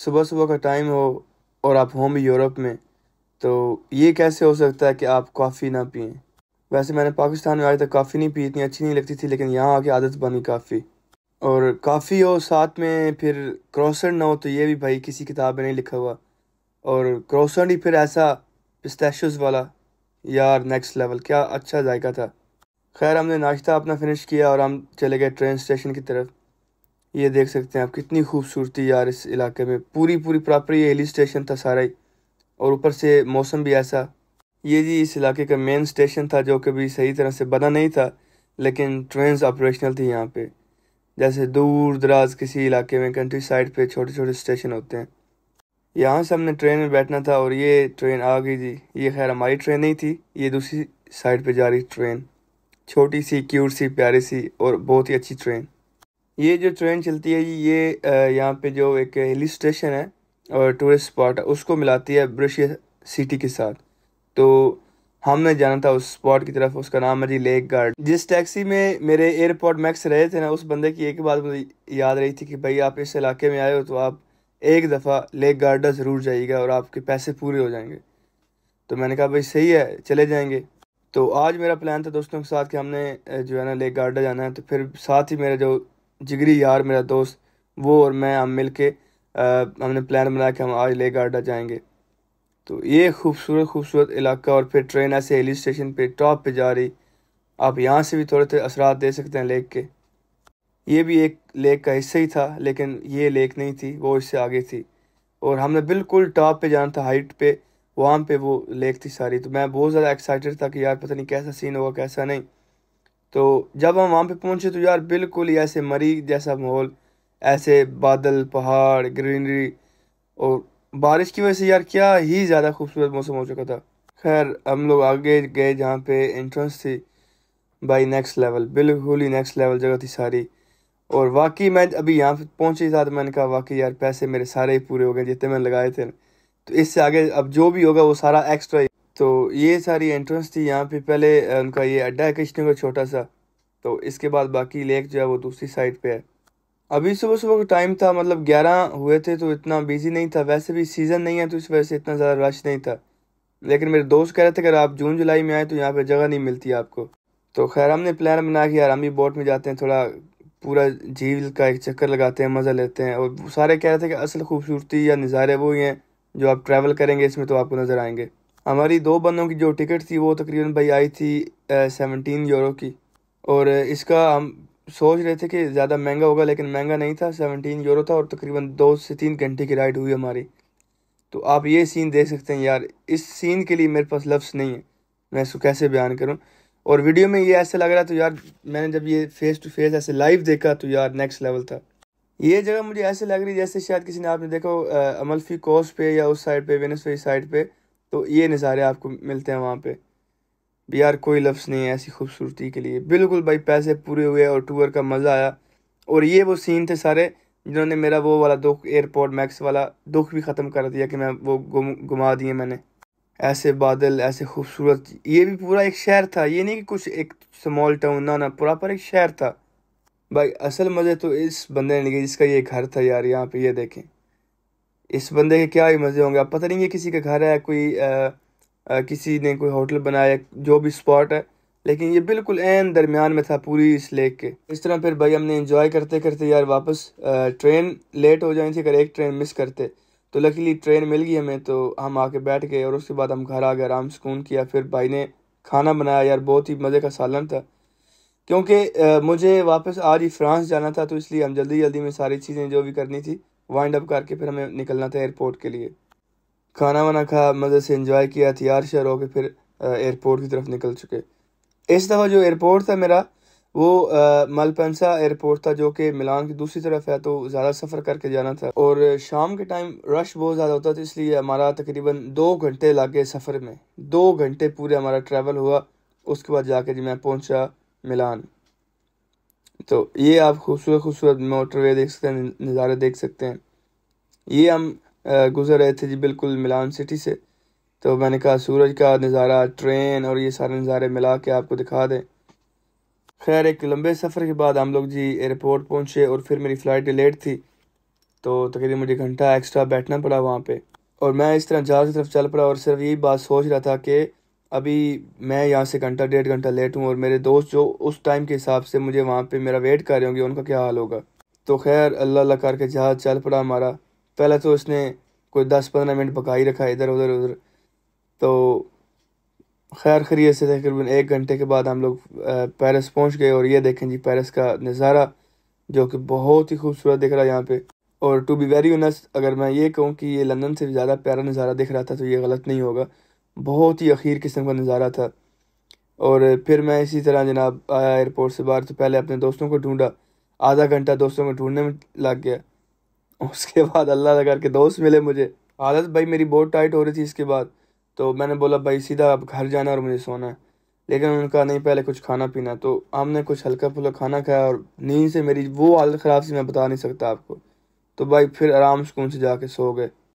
सुबह सुबह का टाइम हो और आप होम यूरोप में तो ये कैसे हो सकता है कि आप कॉफ़ी ना पिए वैसे मैंने पाकिस्तान में आज तक काफ़ी नहीं पी इतनी अच्छी नहीं लगती थी लेकिन यहाँ आके आदत बनी काफ़ी और काफ़ी हो साथ में फिर क्रोसन ना हो तो ये भी भाई किसी किताब में नहीं लिखा हुआ और क्रोसन ही फिर ऐसा पिस्टैशज वाला यार नेक्स्ट लेवल क्या अच्छा जायका था खैर हमने नाश्ता अपना फिनिश किया और हम चले गए ट्रेन स्टेशन की तरफ ये देख सकते हैं आप कितनी खूबसूरती यार इस इलाके में पूरी पूरी प्रॉपर ये हिल स्टेशन था सारा ही और ऊपर से मौसम भी ऐसा ये जी इस इलाके का मेन स्टेशन था जो कभी सही तरह से बना नहीं था लेकिन ट्रेन ऑपरेशनल थी यहाँ पे जैसे दूर दराज किसी इलाके में कंट्री साइड पे छोटे छोटे स्टेशन होते हैं यहाँ से हमने ट्रेन में बैठना था और ये ट्रेन आ गई जी ये खैर हमारी ट्रेन नहीं थी ये दूसरी साइड पे जा रही ट्रेन छोटी सी क्यूट सी प्यारी सी और बहुत ही अच्छी ट्रेन ये जो ट्रेन चलती है ये यहाँ पे जो एक हिल स्टेशन है और टूरिस्ट स्पॉट है उसको मिलाती है ब्रश सिटी के साथ तो हमने जाना था उस स्पॉट की तरफ उसका नाम है जी लेक गार्ड जिस टैक्सी में मेरे एयरपोर्ट मैक्स रहे थे ना उस बंदे की एक बात मुझे याद रही थी कि भाई आप इस इलाके में आए हो तो आप एक दफ़ा लेक गार्ड ज़रूर जाइएगा और आपके पैसे पूरे हो जाएंगे तो मैंने कहा भाई सही है चले जाएंगे तो आज मेरा प्लान था दोस्तों के साथ कि हमने जो है ना लेक गार्डा जाना है तो फिर साथ ही मेरे जो जिगरी यार मेरा दोस्त वो और मैं हम मिल के हमने प्लान बनाया कि हम आज ले गार्डा जाएंगे तो ये खूबसूरत खूबसूरत इलाका और फिर ट्रेन ऐसे हिल स्टेशन पे टॉप पे जा रही आप यहाँ से भी थोड़े थोड़े असरात दे सकते हैं लेक के ये भी एक लेक का हिस्सा ही था लेकिन ये लेक नहीं थी वो इससे आगे थी और हमने बिल्कुल टॉप पे जाना था हाइट पे वहाँ पे वो लेक थी सारी तो मैं बहुत ज़्यादा एक्साइटेड था कि यार पता नहीं कैसा सीन होगा कैसा नहीं तो जब हम वहाँ पे पहुँचे तो यार बिल्कुल ही ऐसे मरीज जैसा माहौल ऐसे बादल पहाड़ ग्रीनरी और बारिश की वजह से यार क्या ही ज़्यादा खूबसूरत मौसम हो चुका था खैर हम लोग आगे गए जहाँ पे एंट्रेंस थी भाई नेक्स्ट लेवल बिल्कुल ही नेक्स्ट लेवल जगह थी सारी और वाकई मैं अभी यहाँ पे ही था तो मैंने कहा वाकई यार पैसे मेरे सारे ही पूरे हो गए जितने मैंने लगाए थे तो इससे आगे अब जो भी होगा वो सारा एक्स्ट्रा ये सारी एंट्रेंस थी यहाँ पे पहले उनका ये अड्डा है कृष्ण का छोटा सा तो इसके बाद बाकी लेक जो है वो दूसरी साइड पे है अभी सुबह सुबह का टाइम था मतलब ग्यारह हुए थे तो इतना बिजी नहीं था वैसे भी सीज़न नहीं है तो इस वजह से इतना ज़्यादा रश नहीं था लेकिन मेरे दोस्त कह रहे थे अगर आप जून जुलाई में आए तो यहाँ पर जगह नहीं मिलती आपको तो खैर हमने प्लान बना कि यार हम भी बोट में जाते हैं थोड़ा पूरा झील का एक चक्कर लगाते हैं मज़ा लेते हैं और सारे कह रहे थे कि असल खूबसूरती या नज़ारे वो ही हैं जो आप ट्रैवल करेंगे इसमें तो आपको नज़र आएंगे हमारी दो बंदों की जो टिकट थी वो तकरीबन भाई आई थी सेवनटीन यूरो की और इसका हम सोच रहे थे कि ज़्यादा महंगा होगा लेकिन महंगा नहीं था सेवनटीन यूरो था और तकरीबन दो से तीन घंटे की राइड हुई हमारी तो आप ये सीन देख सकते हैं यार इस सीन के लिए मेरे पास लफ्स नहीं है मैं इसको कैसे बयान करूँ और वीडियो में ये ऐसा लग रहा तो यार मैंने जब ये फेस टू फेस ऐसे लाइव देखा तो यार नेक्स्ट लेवल था ये जगह मुझे ऐसे लग रही जैसे शायद किसी ने आपने देखो अमलफी कोस्ट पे या उस साइड पे वेनस साइड पे तो ये नज़ारे आपको मिलते हैं वहाँ पे यार कोई लफ्ज़ नहीं है ऐसी खूबसूरती के लिए बिल्कुल भाई पैसे पूरे हुए और टूर का मज़ा आया और ये वो सीन थे सारे जिन्होंने मेरा वो वाला दुख एयरपोर्ट मैक्स वाला दुख भी ख़त्म कर दिया कि मैं वो गुम घुमा दिए मैंने ऐसे बादल ऐसे खूबसूरत ये भी पूरा एक शहर था ये नहीं कि कुछ एक स्मॉल टाउन ना ना प्रॉपर एक शहर था भाई असल मज़े तो इस बंदे ने लिए जिसका ये घर था यार यहाँ पे ये देखें इस बंदे के क्या ही मज़े होंगे आप पता नहीं ये किसी का घर है कोई आ, आ, किसी ने कोई होटल बनाया जो भी स्पॉट है लेकिन ये बिल्कुल एन दरमियान में था पूरी इस लेक के इस तरह फिर भाई हमने इंजॉय करते करते यार वापस आ, ट्रेन लेट हो जानी थी अगर एक ट्रेन मिस करते तो लकीली ट्रेन मिल गई हमें तो हम आके बैठ गए और उसके बाद हम घर आ गए आराम सुकून किया फिर भाई ने खाना बनाया यार बहुत ही मज़े का सालन था क्योंकि मुझे वापस आज ही फ्रांस जाना था तो इसलिए हम जल्दी जल्दी में सारी चीज़ें जो भी करनी थी वाइंड अप करके फिर हमें निकलना था एयरपोर्ट के लिए खाना वाना खा मज़े से इंजॉय किया हथियार शेयर होकर फिर एयरपोर्ट की तरफ निकल चुके इस दफ़ा जो एयरपोर्ट था मेरा वो मलपनसा एयरपोर्ट था जो कि मिलान की दूसरी तरफ है तो ज़्यादा सफ़र करके जाना था और शाम के टाइम रश बहुत ज़्यादा होता था इसलिए हमारा तकरीबन दो घंटे लागे सफ़र में दो घंटे पूरे हमारा ट्रैवल हुआ उसके बाद जाके जी मैं पहुंचा मिलान तो ये आप खूबसूरत खूबसूरत मोटरवे देख सकते हैं नज़ारे देख सकते हैं ये हम गुजर रहे थे जी बिल्कुल मिलान सिटी से तो मैंने कहा सूरज का नज़ारा ट्रेन और ये सारे नज़ारे मिला के आपको दिखा दें खैर एक लंबे सफ़र के बाद हम लोग जी एयरपोर्ट पहुँचे और फिर मेरी फ़्लाइट लेट थी तो तकरीबन मुझे घंटा एक्स्ट्रा बैठना पड़ा वहाँ पर और मैं इस तरह जहाज़ की तरफ चल पड़ा और सिर्फ यही बात सोच रहा था कि अभी मैं यहाँ से घंटा डेढ़ घंटा लेट हूँ और मेरे दोस्त जो उस टाइम के हिसाब से मुझे वहाँ पे मेरा वेट कर रहे होंगे उनका क्या हाल होगा तो खैर अल्लाह अल्लाह करके जहाज चल पड़ा हमारा पहले तो उसने कोई दस पंद्रह मिनट पका ही रखा इधर उधर उधर तो खैर खरीत से तकरीबन एक घंटे के बाद हम लोग पेरिस पहुँच गए और ये देखें जी पेरिस का नज़ारा जो कि बहुत ही खूबसूरत दिख रहा है यहाँ पर और टू बी वेरी ऑनेस्ट अगर मैं ये कहूँ कि ये लंदन से भी ज़्यादा प्यारा नज़ारा दिख रहा था तो ये गलत नहीं होगा बहुत ही अखीर किस्म का नज़ारा था और फिर मैं इसी तरह जनाब आया एयरपोर्ट से बाहर तो पहले अपने दोस्तों को ढूंढा आधा घंटा दोस्तों को ढूंढने में लग गया उसके बाद अल्लाह लगा के दोस्त मिले मुझे हालत भाई मेरी बहुत टाइट हो रही थी इसके बाद तो मैंने बोला भाई सीधा अब घर जाना और मुझे सोना है लेकिन उनका नहीं पहले कुछ खाना पीना तो हमने कुछ हल्का फुल्का खाना खाया और नींद से मेरी वो हालत ख़राब सी मैं बता नहीं सकता आपको तो भाई फिर आराम सुकून से जाके सो गए